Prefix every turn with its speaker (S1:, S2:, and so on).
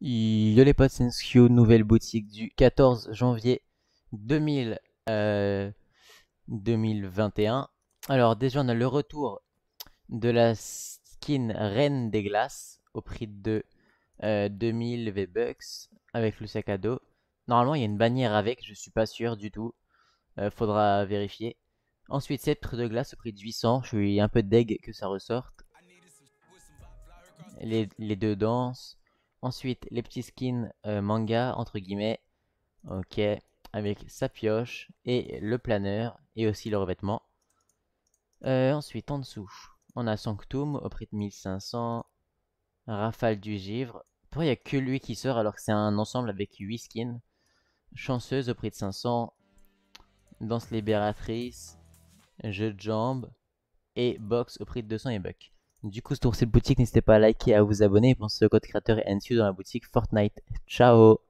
S1: les Sensio, nouvelle boutique du 14 janvier 2021. Euh, Alors déjà on a le retour de la skin Reine des Glaces au prix de 2000 euh, V-Bucks avec le sac à dos. Normalement il y a une bannière avec, je suis pas sûr du tout. Euh, faudra vérifier. Ensuite sceptre de glace au prix de 800, je suis un peu deg que ça ressorte. les deux danses. Ensuite, les petits skins euh, manga, entre guillemets. Ok, avec sa pioche et le planeur et aussi le revêtement. Euh, ensuite, en dessous, on a Sanctum au prix de 1500. Rafale du givre. Pourquoi il n'y a que lui qui sort alors que c'est un ensemble avec 8 skins. Chanceuse au prix de 500. Danse libératrice. Jeu de jambes. Et box au prix de 200 et du coup, c'est pour cette boutique. N'hésitez pas à liker et à vous abonner. pensez au code créateur et ensuite dans la boutique Fortnite. Ciao